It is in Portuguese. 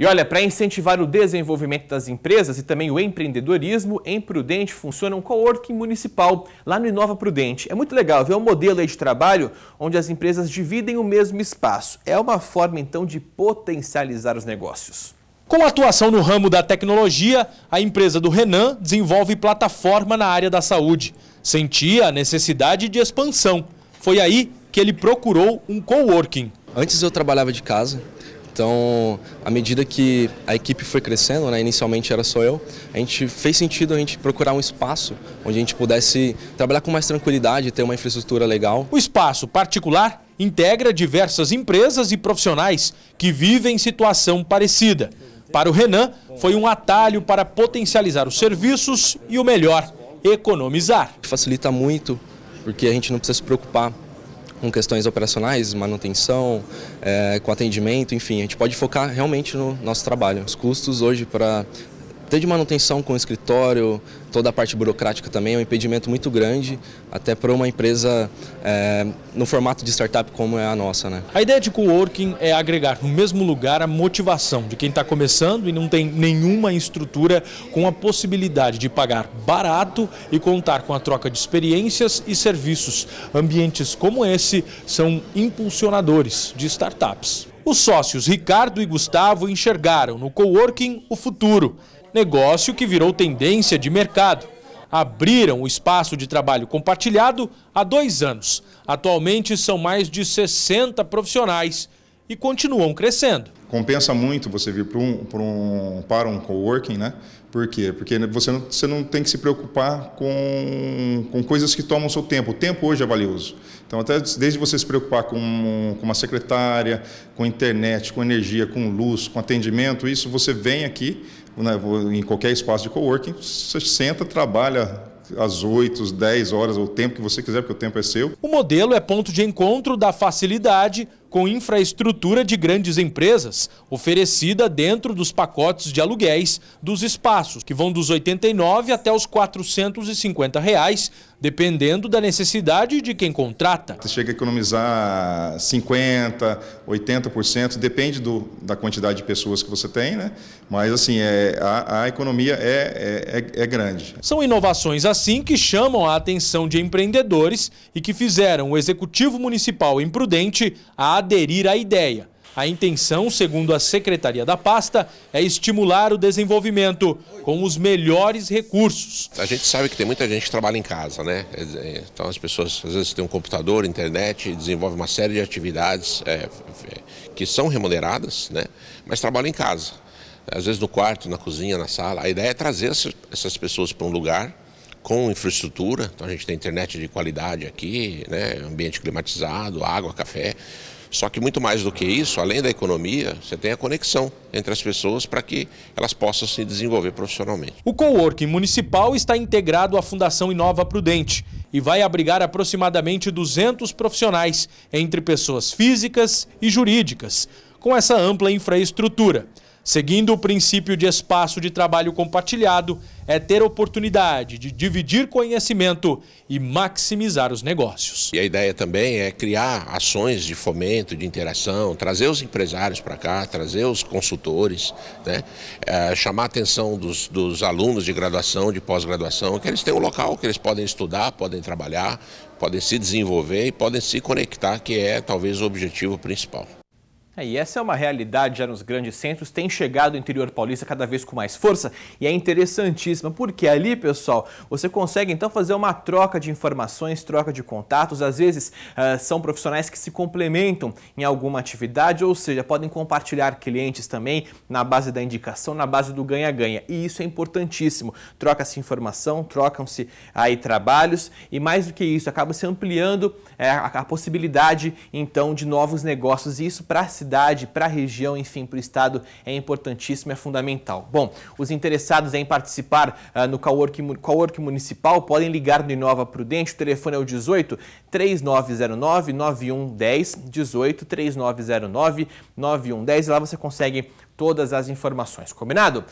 E olha, para incentivar o desenvolvimento das empresas e também o empreendedorismo, em Prudente funciona um coworking municipal lá no Inova Prudente. É muito legal ver é um modelo de trabalho onde as empresas dividem o mesmo espaço. É uma forma então de potencializar os negócios. Com atuação no ramo da tecnologia, a empresa do Renan desenvolve plataforma na área da saúde. Sentia a necessidade de expansão. Foi aí que ele procurou um coworking. Antes eu trabalhava de casa, então, à medida que a equipe foi crescendo, né, inicialmente era só eu, a gente fez sentido a gente procurar um espaço onde a gente pudesse trabalhar com mais tranquilidade, ter uma infraestrutura legal. O espaço particular integra diversas empresas e profissionais que vivem situação parecida. Para o Renan, foi um atalho para potencializar os serviços e o melhor, economizar. Facilita muito, porque a gente não precisa se preocupar com questões operacionais, manutenção, é, com atendimento, enfim, a gente pode focar realmente no nosso trabalho. Os custos hoje para desde manutenção com o escritório, toda a parte burocrática também, é um impedimento muito grande, até para uma empresa é, no formato de startup como é a nossa. Né? A ideia de coworking é agregar no mesmo lugar a motivação de quem está começando e não tem nenhuma estrutura com a possibilidade de pagar barato e contar com a troca de experiências e serviços. Ambientes como esse são impulsionadores de startups. Os sócios Ricardo e Gustavo enxergaram no coworking o futuro negócio que virou tendência de mercado. Abriram o espaço de trabalho compartilhado há dois anos. Atualmente são mais de 60 profissionais e continuam crescendo. Compensa muito você vir para um, para um, para um coworking, né? Por quê? Porque você não, você não tem que se preocupar com, com coisas que tomam seu tempo. O tempo hoje é valioso. Então, até desde você se preocupar com, com uma secretária, com internet, com energia, com luz, com atendimento, isso você vem aqui, né, em qualquer espaço de coworking, você senta, trabalha às 8, 10 horas, ou o tempo que você quiser, porque o tempo é seu. O modelo é ponto de encontro da facilidade com infraestrutura de grandes empresas, oferecida dentro dos pacotes de aluguéis dos espaços, que vão dos 89 até os 450 reais dependendo da necessidade de quem contrata. Você chega a economizar 50%, 80%, depende do, da quantidade de pessoas que você tem, né? mas assim, é, a, a economia é, é, é, é grande. São inovações assim que chamam a atenção de empreendedores e que fizeram o Executivo Municipal imprudente a aderir à ideia. A intenção, segundo a secretaria da pasta, é estimular o desenvolvimento com os melhores recursos. A gente sabe que tem muita gente que trabalha em casa, né? É, é, então as pessoas às vezes têm um computador, internet, desenvolve uma série de atividades é, é, que são remuneradas, né? Mas trabalham em casa. Às vezes no quarto, na cozinha, na sala. A ideia é trazer essas pessoas para um lugar com infraestrutura, então a gente tem internet de qualidade aqui, né, ambiente climatizado, água, café. Só que muito mais do que isso, além da economia, você tem a conexão entre as pessoas para que elas possam se desenvolver profissionalmente. O coworking municipal está integrado à Fundação Inova Prudente e vai abrigar aproximadamente 200 profissionais, entre pessoas físicas e jurídicas, com essa ampla infraestrutura. Seguindo o princípio de espaço de trabalho compartilhado, é ter oportunidade de dividir conhecimento e maximizar os negócios. E a ideia também é criar ações de fomento, de interação, trazer os empresários para cá, trazer os consultores, né? é, chamar a atenção dos, dos alunos de graduação, de pós-graduação, que eles têm um local que eles podem estudar, podem trabalhar, podem se desenvolver e podem se conectar, que é talvez o objetivo principal. É, e essa é uma realidade já nos grandes centros, tem chegado o interior paulista cada vez com mais força e é interessantíssima, porque ali, pessoal, você consegue então fazer uma troca de informações, troca de contatos, às vezes uh, são profissionais que se complementam em alguma atividade, ou seja, podem compartilhar clientes também na base da indicação, na base do ganha-ganha. E isso é importantíssimo. Troca-se informação, trocam-se aí trabalhos e mais do que isso, acaba se ampliando eh, a, a possibilidade então de novos negócios e isso para se cidade, para a região, enfim, para o estado é importantíssimo, é fundamental. Bom, os interessados em participar uh, no coworking, Work municipal podem ligar no Inova Prudente, o telefone é o 18 3909 9110 18 3909 9110 e lá você consegue todas as informações, combinado?